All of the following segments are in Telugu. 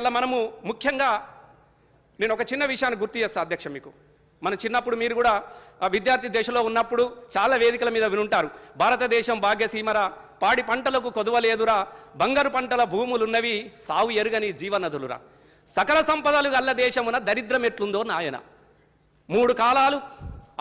ఇవాళ మనము ముఖ్యంగా నేను ఒక చిన్న విషయాన్ని గుర్తు చేస్తాను అధ్యక్ష మీకు మన చిన్నప్పుడు మీరు కూడా విద్యార్థి దశలో ఉన్నప్పుడు చాలా వేదికల మీద వినుంటారు భారతదేశం భాగ్యసీమరా పాడి పంటలకు కొదవలేదురా బంగారు పంటల భూములున్నవి సావు ఎరుగని జీవనదులురా సకల సంపదలు గల్ల దేశమున దరిద్రం ఎట్లుందో నాయన మూడు కాలాలు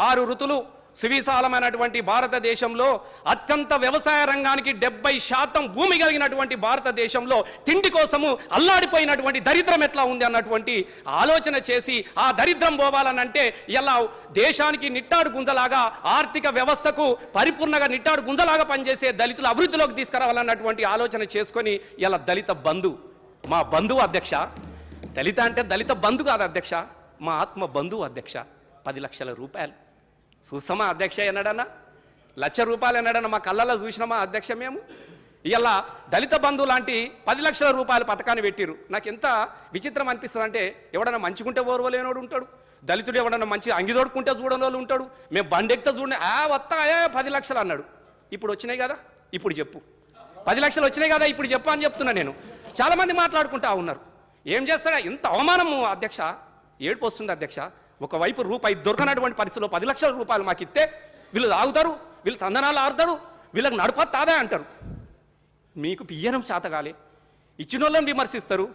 ఆరు ఋతులు సువిశాలమైనటువంటి భారతదేశంలో అత్యంత వ్యవసాయ రంగానికి డెబ్బై శాతం భూమి కలిగినటువంటి భారతదేశంలో తిండి కోసము అల్లాడిపోయినటువంటి దరిద్రం ఎట్లా ఉంది అన్నటువంటి ఆలోచన చేసి ఆ దరిద్రం పోవాలనంటే ఇలా దేశానికి నిట్టాడు గుంజలాగా ఆర్థిక వ్యవస్థకు పరిపూర్ణంగా నిట్టాడు గుంజలాగా పనిచేసే దళితుల అభివృద్ధిలోకి తీసుకురావాలన్నటువంటి ఆలోచన చేసుకొని ఇలా దళిత బంధు మా బంధువు అధ్యక్ష దళిత అంటే దళిత బంధు కాదు అధ్యక్ష మా ఆత్మ బంధువు అధ్యక్ష పది లక్షల రూపాయలు చూస్తామా అధ్యక్ష ఎన్నడన్నా లక్ష రూపాయలు ఎన్నడన్నా మా కళ్ళల్లో చూసినామా అధ్యక్ష మేము ఇలా దళిత బంధు లాంటి పది లక్షల రూపాయల పథకాన్ని పెట్టిరు నాకు ఎంత విచిత్రం అనిపిస్తుంది అంటే ఎవడన్నా మంచుకుంటే ఓర్వలేనోడు ఉంటాడు దళితుడు ఎవడన్నా మంచి అంగిదోడుకుంటే చూడని వాళ్ళు ఉంటాడు మేము ఎక్కితే చూడని ఆ వస్తాయే పది లక్షలు అన్నాడు ఇప్పుడు వచ్చినాయి కదా ఇప్పుడు చెప్పు పది లక్షలు వచ్చినాయి కదా ఇప్పుడు చెప్పు అని చెప్తున్నా నేను చాలామంది మాట్లాడుకుంటా ఉన్నారు ఏం చేస్తాడా ఇంత అవమానము అధ్యక్ష ఏడుపు వస్తుంది అధ్యక్ష ఒకవైపు రూపాయి దొరకనటువంటి పరిస్థితిలో పది లక్షల రూపాయలు మాకు ఇస్తే వీళ్ళు తాగుతారు వీళ్ళు తందనాలు ఆడతారు వీళ్ళకి నడప తాదా అంటారు మీకు పియ్యనం శాతగాలి ఇచ్చిన వాళ్ళని విమర్శిస్తారు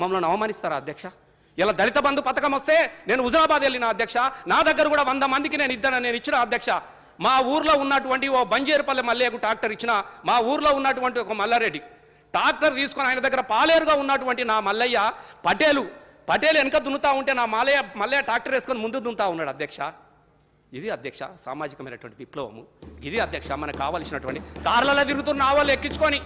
మమ్మల్ని అవమానిస్తారా అధ్యక్ష ఇలా దళిత బంధు పథకం వస్తే నేను హుజరాబాద్ వెళ్ళిన అధ్యక్ష నా దగ్గర కూడా వంద మందికి నేను ఇద్దాను నేను ఇచ్చిన అధ్యక్ష మా ఊర్లో ఉన్నటువంటి ఓ బంజేరుపల్లి మల్లయ్యకు ట్రాక్టర్ ఇచ్చిన మా ఊర్లో ఉన్నటువంటి ఒక మల్లారెడ్డి ట్రాక్టర్ తీసుకొని ఆయన దగ్గర పాలేరుగా ఉన్నటువంటి నా మల్లయ్య పటేలు పటేల్ వెనక దున్నుతా ఉంటే నా మాలయ్య మల్లయ్య ట్రాక్టర్ వేసుకొని ముందు దున్నుతా ఉన్నాడు అధ్యక్ష ఇది అధ్యక్ష సామాజికమైనటువంటి విప్లవము ఇది అధ్యక్ష మనకు కావాల్సినటువంటి కార్లలో తిరుగుతున్న ఆవాళ్ళు ఎక్కించుకొని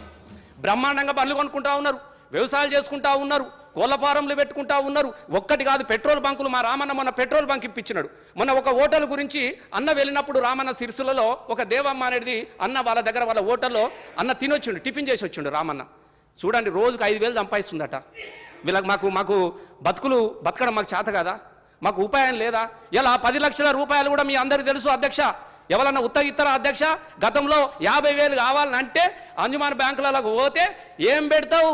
బ్రహ్మాండంగా బండ్లు కొనుక్కుంటా ఉన్నారు వ్యవసాయాలు చేసుకుంటా ఉన్నారు కోళ్ళ ఫారంలు పెట్టుకుంటా ఉన్నారు ఒక్కటి కాదు పెట్రోల్ బంకులు మా రామన్న మొన్న పెట్రోల్ బంక్ ఇప్పించినాడు మొన్న ఒక హోటల్ గురించి అన్న వెళ్ళినప్పుడు రామన్న సిరిసులలో ఒక దేవమ్మ అనేది అన్న వాళ్ళ దగ్గర వాళ్ళ హోటల్లో అన్న తినొచ్చిండు టిఫిన్ చేసి వచ్చిండు రామన్న చూడండి రోజుకు ఐదు వేలు సంపాదిస్తుందట వీళ్ళకి మాకు మాకు బతుకులు బతకడం మాకు చేత కదా మాకు ఉపాయం లేదా ఇలా పది లక్షల రూపాయలు కూడా మీ అందరికీ తెలుసు అధ్యక్ష ఎవరన్నా ఉత్తర ఇతర అధ్యక్ష గతంలో యాభై వేలు కావాలంటే అంజుమాన్ బ్యాంకులలో పోతే ఏం పెడతావు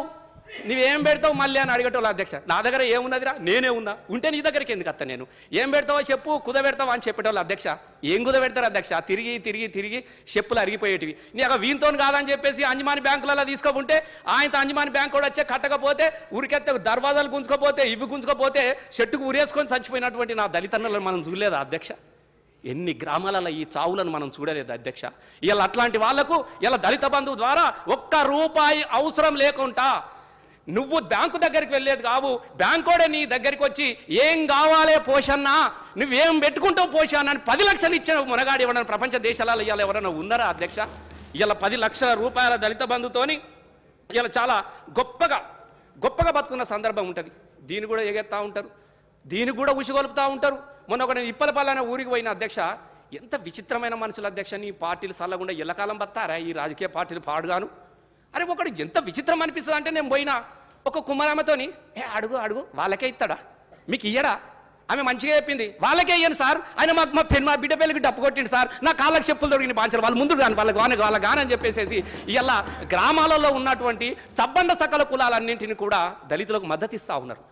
నువ్వేం పెడతావు మళ్ళీ అని అడిగేటోళ్ళు అధ్యక్ష నా దగ్గర ఏమున్నదిరా నేనే ఉందా ఉంటే నీ దగ్గరికి ఎందుకు అత్త నేను ఏం పెడతావో చెప్పు కుద పెడతావా అని చెప్పేటోళ్ళు అధ్యక్ష ఏం కుద పెడతారు అధ్యక్ష తిరిగి తిరిగి తిరిగి చెప్పులు అరిగిపోయేటివి నీ నీకు వీంతో కాదని చెప్పేసి అంజమాని బ్యాంకులలో తీసుకోకుంటే ఆయనతో అంజమాని బ్యాంకు కూడా వచ్చే కట్టకపోతే ఉరికెత్తే దర్వాజాలు గుంజుకపోతే ఇవి గుంజుకపోతే చెట్టుకు ఉరేసుకొని చచ్చిపోయినటువంటి నా దళితన్నులను మనం చూడలేదా అధ్యక్ష ఎన్ని గ్రామాలలో ఈ చావులను మనం చూడలేదు అధ్యక్ష ఇలా అట్లాంటి వాళ్లకు ఇలా దళిత బంధువు ద్వారా ఒక్క రూపాయి అవసరం లేకుండా నువ్వు బ్యాంకు దగ్గరికి వెళ్ళేది కావు బ్యాంకోడే నీ దగ్గరికి వచ్చి ఏం కావాలే పోషన్నా నువ్వేం పెట్టుకుంటావు పోషన్నా అని పది లక్షలు ఇచ్చిన మునగాడి ఎవరైనా ప్రపంచ దేశాలలో ఇవాళ ఎవరైనా ఉన్నారా అధ్యక్ష ఇలా పది లక్షల రూపాయల దళిత బంధుతోని ఇలా చాలా గొప్పగా గొప్పగా బతుకున్న సందర్భం ఉంటుంది దీన్ని కూడా ఎగెత్తా ఉంటారు దీన్ని కూడా ఉసిగొలుపుతూ ఉంటారు మొన్న ఒక నేను ఇప్పలపల్లనే ఊరికి పోయిన అధ్యక్ష ఎంత విచిత్రమైన మనుషులు అధ్యక్ష నీ పార్టీలు సల్లగుండా కాలం బత్తారా ఈ రాజకీయ పార్టీలు పాడుగాను అరే ఒకడు ఎంత విచిత్రం అనిపిస్తుంది అంటే నేను పోయినా ఒక కుమారమ్మతోని ఏ అడుగు అడుగు వాళ్ళకే ఇస్తాడా మీకు ఇయ్యడా ఆమె మంచిగా చెప్పింది వాళ్ళకే ఇయ్యను సార్ ఆయన మాకు మా పెన్ మా బిడ్డ పెళ్ళికి డప్పు కొట్టింది సార్ నా కాళ్ళకి చెప్పులు దొరికిన పాంచారు వాళ్ళు ముందు కానీ వాళ్ళ గాన వాళ్ళ గానని చెప్పేసేసి ఇలా గ్రామాలలో ఉన్నటువంటి సబ్బండ సకల కులాలన్నింటిని కూడా దళితులకు మద్దతు ఇస్తూ ఉన్నారు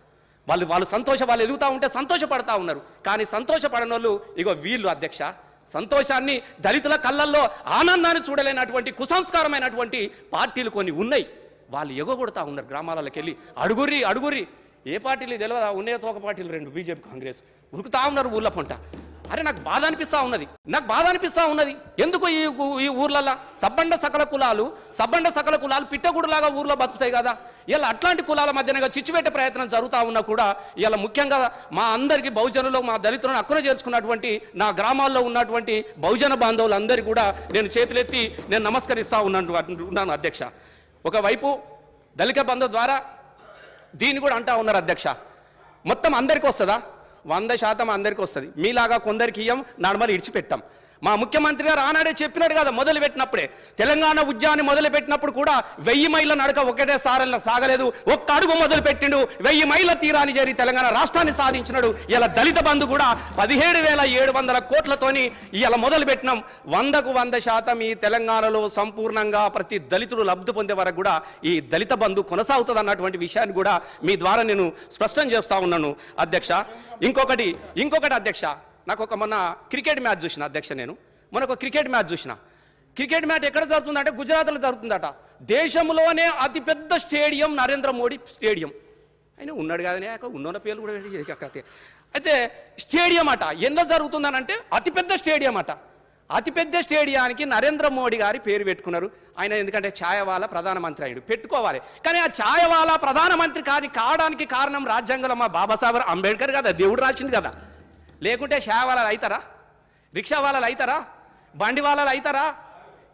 వాళ్ళు వాళ్ళు సంతోష వాళ్ళు ఎదుగుతూ ఉంటే సంతోషపడతా ఉన్నారు కానీ సంతోషపడిన వాళ్ళు ఇగో వీళ్ళు అధ్యక్ష సంతోషాన్ని దళితుల కళ్ళల్లో ఆనందాన్ని చూడలేనటువంటి కుసంస్కారమైనటువంటి పార్టీలు కొన్ని ఉన్నాయి వాళ్ళు ఎగగొడతా ఉన్నారు గ్రామాలకు వెళ్ళి అడుగురి అడుగురి ఏ పార్టీలు తెలియదా ఉన్నాయో తోక పార్టీలు రెండు బీజేపీ కాంగ్రెస్ ఉరుకుతా ఉన్నారు ఊళ్ళ పంట అరే నాకు బాధ అనిపిస్తూ ఉన్నది నాకు బాధ అనిపిస్తూ ఉన్నది ఎందుకు ఈ ఈ ఊర్లలో సబ్బండ సకల కులాలు సబ్బండ సకల కులాలు పిట్టగుడులాగా ఊర్లో బతుకుతాయి కదా ఇలా అట్లాంటి కులాల మధ్యనగా చిచ్చుపెట్టే ప్రయత్నం జరుగుతూ ఉన్నా కూడా ఇలా ముఖ్యంగా మా అందరికీ బహుజనులు మా దళితులను అక్కున చేసుకున్నటువంటి నా గ్రామాల్లో ఉన్నటువంటి బహుజన బాంధవులందరికీ కూడా నేను చేతులెత్తి నేను నమస్కరిస్తూ ఉన్నాను ఉన్నాను అధ్యక్ష ఒకవైపు దళిత బంధం ద్వారా దీన్ని కూడా అంటా ఉన్నారు అధ్యక్ష మొత్తం అందరికీ వస్తుందా వంద శాతం అందరికీ వస్తుంది మీలాగా కొందరికి ఇయ్యం నార్మల్ ఇడిచిపెట్టాం మా ముఖ్యమంత్రి గారు ఆనాడే చెప్పినాడు కదా మొదలు పెట్టినప్పుడే తెలంగాణ ఉద్యాన్ని మొదలు పెట్టినప్పుడు కూడా వెయ్యి మైళ్ళ నడక ఒకటే సారల్ని సాగలేదు ఒక్క అడుగు మొదలు పెట్టిండు వెయ్యి మైళ్ళ తీరాన్ని చేరి తెలంగాణ రాష్ట్రాన్ని సాధించినాడు ఇలా దళిత బంధు కూడా పదిహేడు వేల ఏడు వందల కోట్లతోని ఇలా మొదలు పెట్టినాం వందకు వంద శాతం ఈ తెలంగాణలో సంపూర్ణంగా ప్రతి దళితుడు లబ్ధి పొందే వరకు కూడా ఈ దళిత బంధు కొనసాగుతుంది అన్నటువంటి విషయాన్ని కూడా మీ ద్వారా నేను స్పష్టం చేస్తా ఉన్నాను అధ్యక్ష ఇంకొకటి ఇంకొకటి అధ్యక్ష నాకు ఒక మొన్న క్రికెట్ మ్యాచ్ చూసిన అధ్యక్ష నేను మొన్న ఒక క్రికెట్ మ్యాచ్ చూసిన క్రికెట్ మ్యాచ్ ఎక్కడ జరుగుతుందంటే గుజరాత్లో జరుగుతుందట దేశంలోనే అతిపెద్ద స్టేడియం నరేంద్ర మోడీ స్టేడియం ఆయన ఉన్నాడు కాదని ఉన్న పేర్లు కూడా అయితే స్టేడియం అట ఎందుకు జరుగుతుందనంటే అతిపెద్ద స్టేడియం అట అతిపెద్ద స్టేడియానికి నరేంద్ర మోడీ గారి పేరు పెట్టుకున్నారు ఆయన ఎందుకంటే ఛాయవాల ప్రధానమంత్రి అయ్యాడు పెట్టుకోవాలి కానీ ఆ ఛాయవాల ప్రధానమంత్రి కాని కావడానికి కారణం రాజ్యాంగంలో మా బాబాసాహెబ్ అంబేద్కర్ కదా దేవుడు రాసింది కదా లేకుంటే షా వాళ్ళు అవుతారా రిక్షా వాళ్ళు అవుతారా బండి వాళ్ళు అవుతారా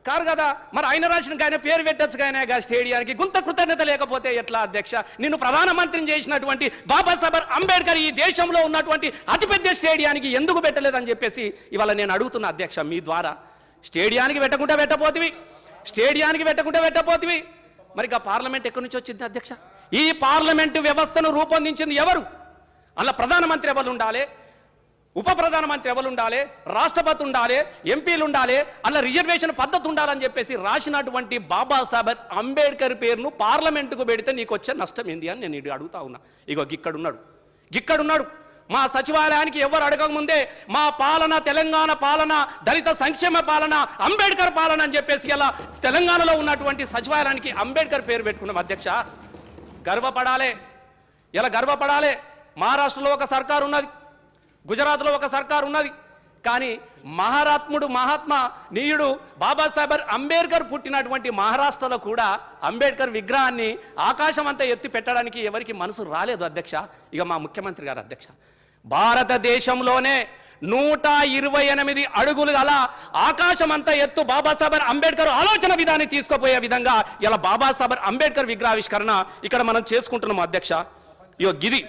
కారు కదా మరి ఆయన రాసిన కానీ పేరు పెట్టచ్చు కానీ స్టేడియానికి గుంత కృతజ్ఞత లేకపోతే ఎట్లా అధ్యక్ష నిన్ను ప్రధానమంత్రిని చేసినటువంటి బాబాసాహెబ్ అంబేద్కర్ ఈ దేశంలో ఉన్నటువంటి అతిపెద్ద స్టేడియానికి ఎందుకు పెట్టలేదని చెప్పేసి ఇవాళ నేను అడుగుతున్న అధ్యక్ష మీ ద్వారా స్టేడియానికి పెట్టకుండా పెట్టబోతివి స్టేడియానికి పెట్టకుండా పెట్టబోతివి మరి ఆ పార్లమెంట్ ఎక్కడి నుంచి వచ్చింది అధ్యక్ష ఈ పార్లమెంటు వ్యవస్థను రూపొందించింది ఎవరు అలా ప్రధానమంత్రి ఎవరు ఉండాలి ఉప ప్రధానమంత్రి ఎవరు ఉండాలి రాష్ట్రపతి ఉండాలి ఎంపీలు ఉండాలి అలా రిజర్వేషన్ పద్ధతి ఉండాలని చెప్పేసి రాసినటువంటి బాబాసాహెబ్ అంబేద్కర్ పేరును పార్లమెంటుకు పెడితే నీకు వచ్చే నష్టం ఏంది అని నేను అడుగుతా ఉన్నా ఇగో గిక్కడున్నాడు గిక్కడున్నాడు మా సచివాలయానికి ఎవరు అడగకముందే మా పాలన తెలంగాణ పాలన దళిత సంక్షేమ పాలన అంబేద్కర్ పాలన అని చెప్పేసి అలా తెలంగాణలో ఉన్నటువంటి సచివాలయానికి అంబేద్కర్ పేరు పెట్టుకున్నాం అధ్యక్ష గర్వపడాలే ఇలా గర్వపడాలే మహారాష్ట్రలో ఒక సర్కారు ఉన్నది గుజరాత్లో ఒక సర్కారు ఉన్నది కానీ మహారాత్ముడు మహాత్మా నీయుడు బాబాసాహెబ్ అంబేద్కర్ పుట్టినటువంటి మహారాష్ట్రలో కూడా అంబేద్కర్ విగ్రహాన్ని ఆకాశం అంతా ఎత్తి పెట్టడానికి ఎవరికి మనసు రాలేదు అధ్యక్ష ఇక మా ముఖ్యమంత్రి గారు అధ్యక్ష భారతదేశంలోనే నూట ఇరవై ఎనిమిది అడుగులు గల ఆకాశం అంతా ఎత్తు బాబాసాహెబ్ అంబేద్కర్ ఆలోచన విధాన్ని తీసుకుపోయే విధంగా ఇలా బాబాసాహెబ్ అంబేద్కర్ విగ్రహావిష్కరణ ఇక్కడ మనం చేసుకుంటున్నాం అధ్యక్ష ఇగో గిది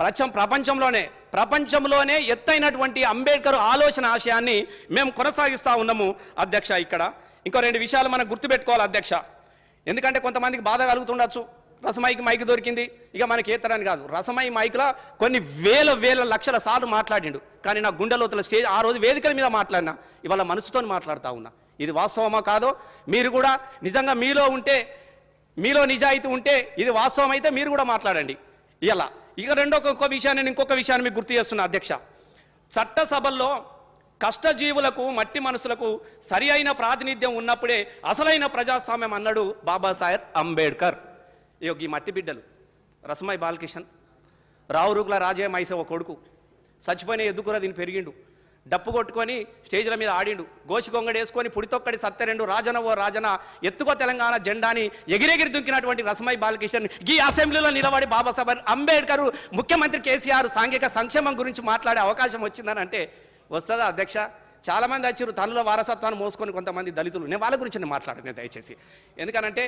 ప్రపంచం ప్రపంచంలోనే ప్రపంచంలోనే ఎత్తైనటువంటి అంబేద్కర్ ఆలోచన ఆశయాన్ని మేము కొనసాగిస్తూ ఉన్నాము అధ్యక్ష ఇక్కడ ఇంకో రెండు విషయాలు మనం గుర్తుపెట్టుకోవాలి అధ్యక్ష ఎందుకంటే కొంతమందికి బాధ కలుగుతుండొచ్చు రసమైకి మైక్ దొరికింది ఇక మనకి ఏతరాని కాదు రసమై మైక్లో కొన్ని వేల వేల లక్షల సార్లు మాట్లాడిండు కానీ నా గుండెలోతుల స్టేజ్ ఆ రోజు వేదికల మీద మాట్లాడినా ఇవాళ మనసుతో మాట్లాడుతూ ఉన్నా ఇది వాస్తవమా కాదో మీరు కూడా నిజంగా మీలో ఉంటే మీలో నిజాయితీ ఉంటే ఇది వాస్తవం అయితే మీరు కూడా మాట్లాడండి ఇలా ఇక రెండో ఒక విషయాన్ని నేను ఇంకొక విషయాన్ని మీకు గుర్తు చేస్తున్నా అధ్యక్ష చట్టసభల్లో కష్టజీవులకు మట్టి మనసులకు సరి అయిన ప్రాతినిధ్యం ఉన్నప్పుడే అసలైన ప్రజాస్వామ్యం అన్నాడు బాబాసాహెబ్ అంబేద్కర్ ఈ మట్టి బిడ్డలు రసమై బాలకిషన్ రాజయ్య రాజే ఒక కొడుకు చచ్చిపోయిన ఎద్దుకురా దీన్ని పెరిగిండు డప్పు కొట్టుకొని స్టేజ్ల మీద ఆడిండు గోసిగొంగడి వేసుకొని పుడితొక్కడి రెండు రాజన ఓ రాజన ఎత్తుకో తెలంగాణ జెండాని ఎగిరెగిరి దుంకినటువంటి రసమై బాలకిషన్ ఈ అసెంబ్లీలో నిలబడి బాబాసాహెబ్ అంబేద్కర్ ముఖ్యమంత్రి కేసీఆర్ సాంఘిక సంక్షేమం గురించి మాట్లాడే అవకాశం వచ్చిందని అంటే వస్తుందా అధ్యక్ష చాలామంది వచ్చారు తనలో వారసత్వాన్ని మోసుకొని కొంతమంది దళితులు నేను వాళ్ళ గురించి నేను మాట్లాడను దయచేసి ఎందుకనంటే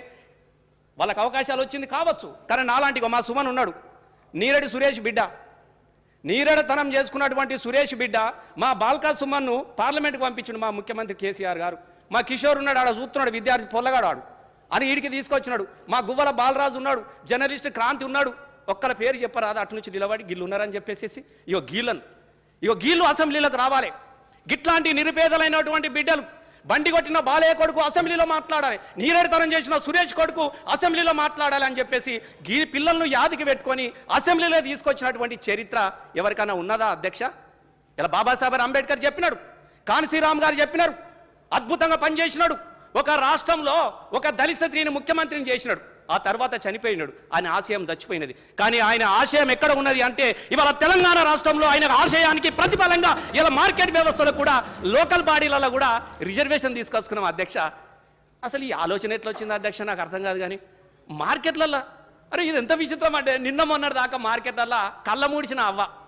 వాళ్ళకి అవకాశాలు వచ్చింది కావచ్చు కానీ నాలాంటి మా సుమన్ ఉన్నాడు నీరడి సురేష్ బిడ్డ నీరడతనం చేసుకున్నటువంటి సురేష్ బిడ్డ మా బాల్కా సుమన్ను పార్లమెంట్కి పంపించాడు మా ముఖ్యమంత్రి కేసీఆర్ గారు మా కిషోర్ ఉన్నాడు ఆడ చూస్తున్నాడు విద్యార్థి పొల్లగాడు ఆడు అని ఈడికి తీసుకొచ్చినాడు మా గువ్వల బాలరాజు ఉన్నాడు జర్నలిస్ట్ క్రాంతి ఉన్నాడు ఒక్కల పేరు చెప్పరాదు అటు నుంచి నిలబడి గిల్లు ఉన్నారని చెప్పేసేసి ఇగో గీళ్ళను ఇగో గీళ్ళు అసెంబ్లీలోకి రావాలి గిట్లాంటి నిరుపేదలైనటువంటి బిడ్డలు బండి కొట్టిన బాలయ్య కొడుకు అసెంబ్లీలో మాట్లాడాలి నీరెడతనం చేసిన సురేష్ కొడుకు అసెంబ్లీలో మాట్లాడాలి అని చెప్పేసి గీ పిల్లలను యాదికి పెట్టుకొని అసెంబ్లీలో తీసుకొచ్చినటువంటి చరిత్ర ఎవరికైనా ఉన్నదా అధ్యక్ష ఇలా బాబాసాహెబ్ అంబేద్కర్ చెప్పినాడు కాన్సీరామ్ గారు చెప్పినారు అద్భుతంగా పనిచేసినాడు ఒక రాష్ట్రంలో ఒక దళిత స్త్రీని ముఖ్యమంత్రిని చేసినాడు ఆ తర్వాత చనిపోయినాడు ఆయన ఆశయం చచ్చిపోయినది కానీ ఆయన ఆశయం ఎక్కడ ఉన్నది అంటే ఇవాళ తెలంగాణ రాష్ట్రంలో ఆయన ఆశయానికి ప్రతిఫలంగా ఇలా మార్కెట్ వ్యవస్థలో కూడా లోకల్ బాడీలలో కూడా రిజర్వేషన్ తీసుకొచ్చుకున్నాం అధ్యక్ష అసలు ఈ ఆలోచన ఎట్లా వచ్చింది అధ్యక్ష నాకు అర్థం కాదు కానీ మార్కెట్లలో అరే ఇది ఎంత విచిత్రం అంటే నిన్న మొన్నటి దాకా మార్కెట్లలో కళ్ళ మూడిచిన అవ్వ